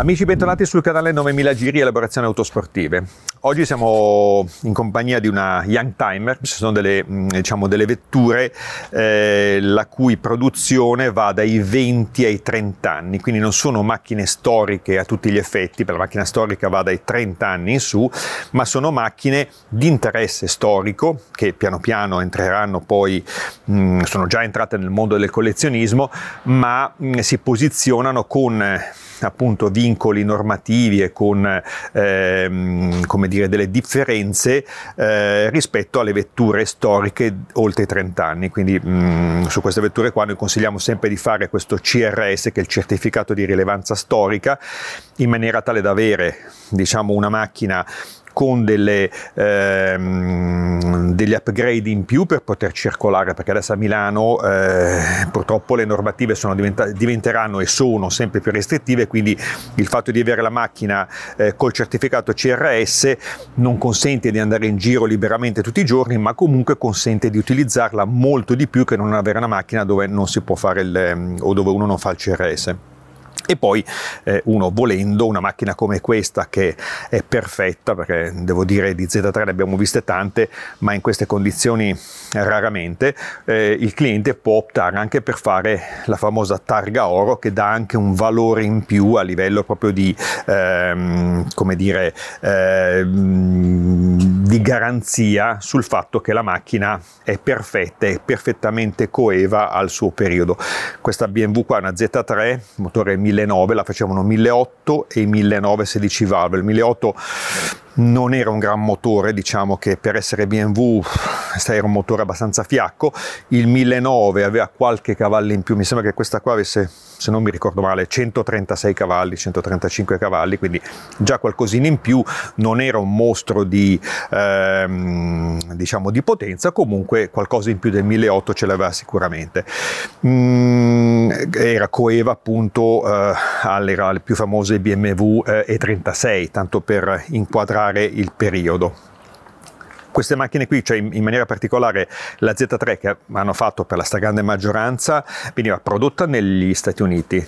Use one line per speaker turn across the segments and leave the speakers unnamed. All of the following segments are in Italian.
Amici, bentornati sul canale 9000 Giri Elaborazioni Autosportive. Oggi siamo in compagnia di una Young Timer, sono delle, mm, diciamo, delle vetture eh, la cui produzione va dai 20 ai 30 anni, quindi non sono macchine storiche a tutti gli effetti, per la macchina storica va dai 30 anni in su, ma sono macchine di interesse storico che piano piano entreranno poi, mh, mm, sono già entrate nel mondo del collezionismo, ma mh, mm, si posizionano con appunto vincoli normativi e con ehm, come dire, delle differenze eh, rispetto alle vetture storiche oltre i 30 anni. Quindi mh, mm, su queste vetture qua noi consigliamo sempre di fare questo CRS, che è il certificato di rilevanza storica, in maniera tale da avere diciamo, una macchina con delle, ehm, degli upgrade in più per poter circolare, perché adesso a Milano eh, purtroppo le normative diventa diventeranno e sono sempre più restrittive, quindi il fatto di avere la macchina eh, col certificato CRS non consente di andare in giro liberamente tutti i giorni, ma comunque consente di utilizzarla molto di più che non avere una macchina dove non si può fare il, ehm, o dove uno non fa il CRS. E poi eh, uno volendo una macchina come questa che è perfetta, perché devo dire di Z3 ne abbiamo viste tante, ma in queste condizioni raramente, eh, il cliente può optare anche per fare la famosa targa oro che dà anche un valore in più a livello proprio di, ehm, come dire, ehm, di garanzia sul fatto che la macchina è perfetta, e perfettamente coeva al suo periodo. Questa BMW qua è una Z3, motore 1009, la facevano 1008 e 1009 16 valve. Il 1008 non era un gran motore, diciamo che per essere BMW era un motore abbastanza fiacco, il 1009 aveva qualche cavallo in più, mi sembra che questa qua avesse, se non mi ricordo male, 136 cavalli, 135 cavalli, quindi già qualcosina in più, non era un mostro di, ehm, diciamo di potenza, comunque qualcosa in più del 1008 ce l'aveva sicuramente. Mm, era coeva appunto eh, alle, alle più famose BMW eh, E36, tanto per inquadrare calcolare il periodo. Queste macchine qui, cioè in maniera particolare la Z3 che hanno fatto per la stragrande maggioranza, veniva prodotta negli Stati Uniti,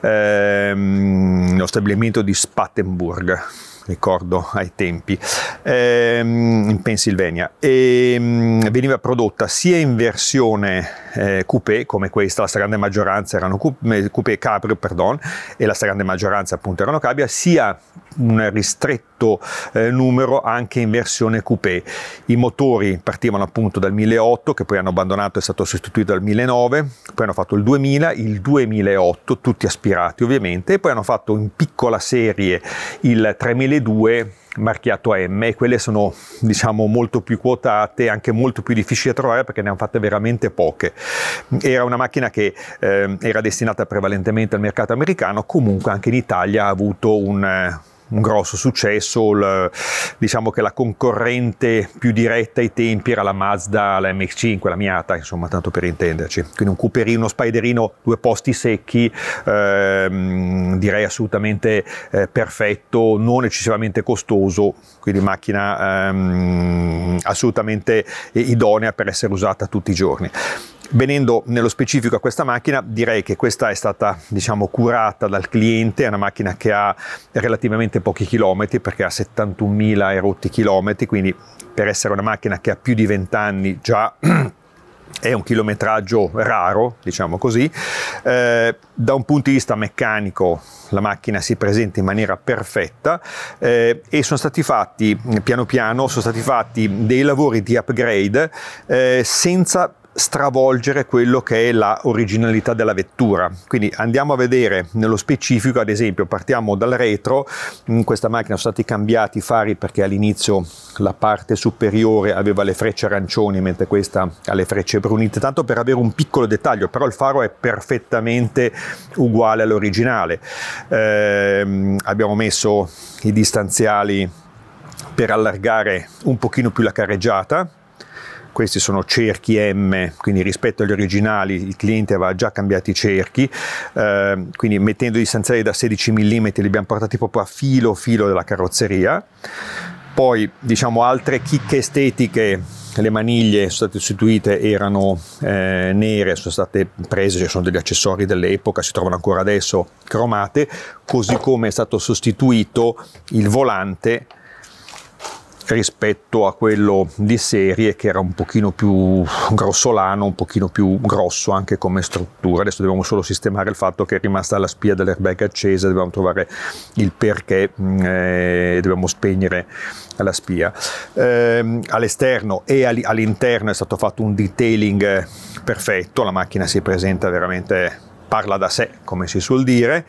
ehm, nello stabilimento di Spattenburg, ricordo ai tempi, ehm, in Pennsylvania, e ehm, veniva prodotta sia in versione eh, coupé come questa, la stragrande maggioranza erano coupé, coupé cabrio, perdon, e la stragrande maggioranza appunto erano cabria, sia un ristretto eh, numero anche in versione coupé. I motori partivano appunto dal 1008 che poi hanno abbandonato è stato sostituito dal 1009, poi hanno fatto il 2000, il 2008 tutti aspirati ovviamente e poi hanno fatto in piccola serie il 3002 marchiato M e quelle sono diciamo molto più quotate anche molto più difficili da trovare perché ne hanno fatte veramente poche era una macchina che eh, era destinata prevalentemente al mercato americano comunque anche in Italia ha avuto un eh, un grosso successo, il, diciamo che la concorrente più diretta ai tempi era la Mazda, la MX5, la Miata, insomma, tanto per intenderci. Quindi un Cooperino, uno Spiderino, due posti secchi, ehm, direi assolutamente eh, perfetto, non eccessivamente costoso, quindi macchina ehm, assolutamente idonea per essere usata tutti i giorni. Venendo nello specifico a questa macchina, direi che questa è stata diciamo, curata dal cliente, è una macchina che ha relativamente pochi chilometri perché ha 71.000 erotti chilometri, quindi per essere una macchina che ha più di 20 anni già è un chilometraggio raro, diciamo così. Eh, da un punto di vista meccanico la macchina si presenta in maniera perfetta eh, e sono stati fatti, piano piano, sono stati fatti dei lavori di upgrade eh, senza stravolgere quello che è la originalità della vettura. Quindi andiamo a vedere nello specifico, ad esempio, partiamo dal retro, in mm, questa macchina sono stati cambiati i fari perché all'inizio la parte superiore aveva le frecce arancioni mentre questa ha le frecce brunite, tanto per avere un piccolo dettaglio, però il faro è perfettamente uguale all'originale. Eh, abbiamo messo i distanziali per allargare un pochino più la carreggiata questi sono cerchi M, quindi rispetto agli originali il cliente aveva già cambiato i cerchi, eh, quindi mettendo i stanziali da 16 mm li abbiamo portati proprio a filo filo della carrozzeria. Poi diciamo altre chicche estetiche le maniglie sono state sostituite, erano eh, nere, sono state prese, ci sono degli accessori dell'epoca, si trovano ancora adesso cromate, così come è stato sostituito il volante rispetto a quello di serie che era un pochino più grossolano, un pochino più grosso anche come struttura. Adesso dobbiamo solo sistemare il fatto che è rimasta la spia dell'airbag accesa, dobbiamo trovare il perché mm, eh, dobbiamo spegnere la spia. Eh, all'esterno e all'interno è stato fatto un detailing eh, perfetto, la macchina si presenta veramente parla da sé, come si suol dire.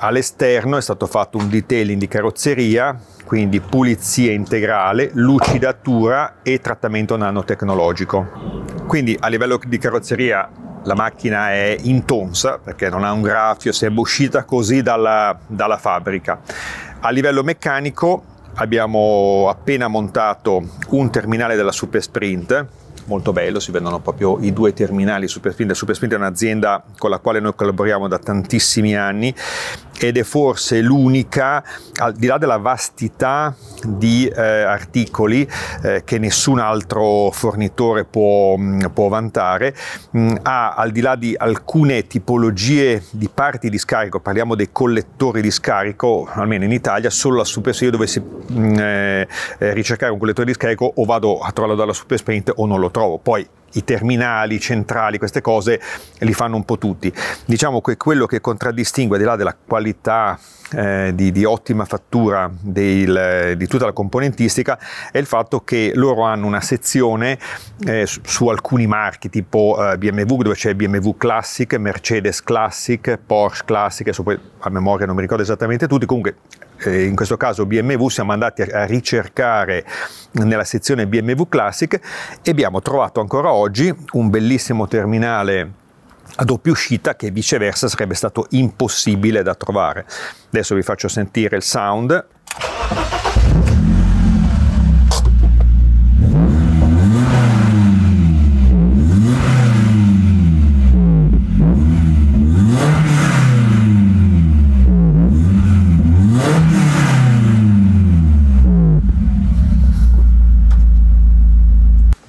All'esterno è stato fatto un detailing di carrozzeria, quindi pulizia integrale, lucidatura e trattamento nanotecnologico. Quindi a livello di carrozzeria la macchina è intonsa perché non ha un graffio, sembra uscita così dalla, dalla fabbrica. A livello meccanico abbiamo appena montato un terminale della Super Sprint molto bello, si vedono proprio i due terminali Super Super Supersprint è un'azienda con la quale noi collaboriamo da tantissimi anni ed è forse l'unica, al di là della vastità di eh, articoli eh, che nessun altro fornitore può, mh, può vantare, mh, ha al di là di alcune tipologie di parti di scarico, parliamo dei collettori di scarico, almeno in Italia, solo la Super, se io dovessi mh, eh, eh ricercare un collettore di scarico o vado a trovarlo dalla Super Supersprint o non lo trovo trovo. Poi i terminali, i centrali, queste cose li fanno un po' tutti. Diciamo che quello che contraddistingue, al di là della qualità eh, di, di, ottima fattura del, di tutta la componentistica, è il fatto che loro hanno una sezione eh, su, su, alcuni marchi, tipo eh, BMW, dove c'è BMW Classic, Mercedes Classic, Porsche Classic, adesso poi a memoria non mi ricordo esattamente tutti, comunque eh, in questo caso BMW, siamo andati a ricercare nella sezione BMW Classic e abbiamo trovato ancora oggi un bellissimo terminale a doppia uscita che viceversa sarebbe stato impossibile da trovare. Adesso vi faccio sentire il sound.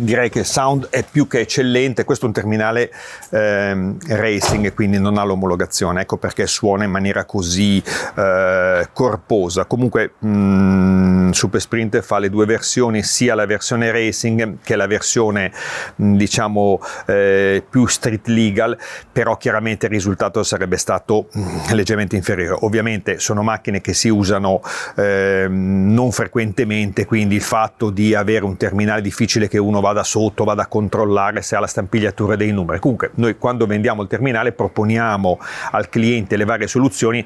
direi che il sound è più che eccellente, questo è un terminale ehm, racing quindi non ha l'omologazione, ecco perché suona in maniera così eh, corposa. Comunque mh, mm, Super Sprint fa le due versioni, sia la versione racing che la versione mh, mm, diciamo eh, più street legal, però chiaramente il risultato sarebbe stato mh, mm, leggermente inferiore. Ovviamente sono macchine che si usano eh, non frequentemente, quindi il fatto di avere un terminale difficile che uno vada vada sotto, vada a controllare se ha la stampigliatura dei numeri. Comunque noi quando vendiamo il terminale proponiamo al cliente le varie soluzioni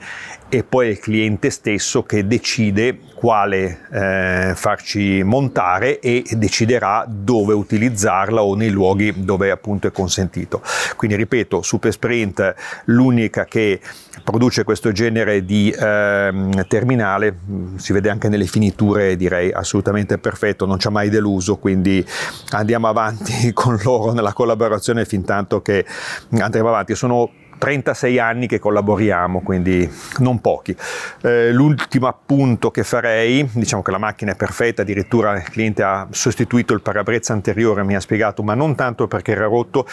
e poi è il cliente stesso che decide quale eh, farci montare e deciderà dove utilizzarla o nei luoghi dove appunto è consentito. Quindi ripeto, Supersprint l'unica che produce questo genere di eh, terminale, mm, si vede anche nelle finiture direi assolutamente perfetto, non ci ha mai deluso, quindi anzi andiamo avanti con loro nella collaborazione fin tanto che andremo avanti. Sono 36 anni che collaboriamo, quindi non pochi. Eh, l'ultimo appunto che farei, diciamo che la macchina è perfetta, addirittura il cliente ha sostituito il parabrezza anteriore, mi ha spiegato, ma non tanto perché era rotto,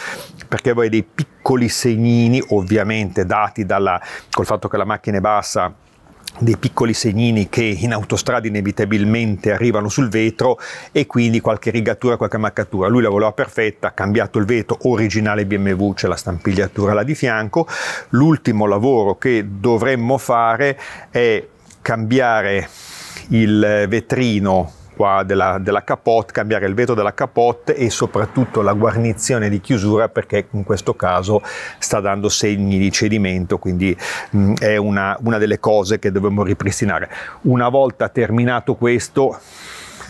perché aveva dei piccoli segnini, ovviamente dati dalla, col fatto che la macchina è bassa dei piccoli segnini che in autostrada inevitabilmente arrivano sul vetro e quindi qualche rigatura, qualche marcatura. Lui la voleva perfetta, ha cambiato il vetro, originale BMW, c'è la stampigliatura là di fianco. L'ultimo lavoro che dovremmo fare è cambiare il vetrino qua della, della capote, cambiare il vetro della capote e soprattutto la guarnizione di chiusura perché in questo caso sta dando segni di cedimento, quindi mh, mm, è una, una delle cose che dobbiamo ripristinare. Una volta terminato questo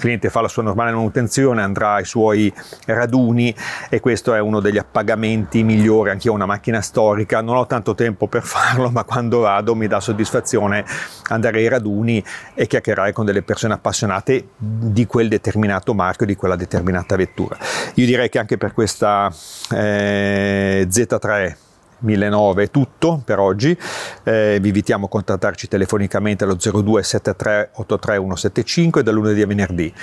cliente fa la sua normale manutenzione, andrà ai suoi raduni e questo è uno degli appagamenti migliori. Anch'io ho una macchina storica, non ho tanto tempo per farlo, ma quando vado mi dà soddisfazione andare ai raduni e chiacchierare con delle persone appassionate di quel determinato marchio, di quella determinata vettura. Io direi che anche per questa eh, Z3 1009 è tutto per oggi, eh, vi invitiamo a contattarci telefonicamente allo 02 73 83 175 da lunedì a venerdì.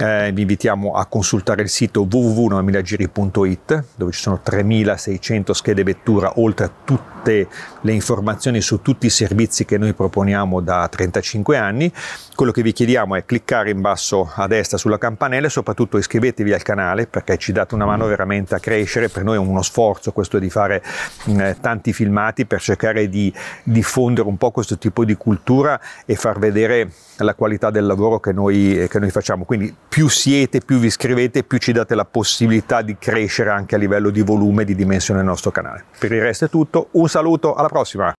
Eh, vi invitiamo a consultare il sito www.novamilagiri.it dove ci sono 3600 schede vettura oltre a tutte le informazioni su tutti i servizi che noi proponiamo da 35 anni. Quello che vi chiediamo è cliccare in basso a destra sulla campanella e soprattutto iscrivetevi al canale perché ci date una mano veramente a crescere, per noi è uno sforzo questo di fare un mm, mh, eh, tanti filmati per cercare di diffondere un po' questo tipo di cultura e far vedere la qualità del lavoro che noi, eh, che noi facciamo. Quindi più siete, più vi iscrivete, più ci date la possibilità di crescere anche a livello di volume e di dimensione del nostro canale. Per il resto è tutto, un saluto, alla prossima!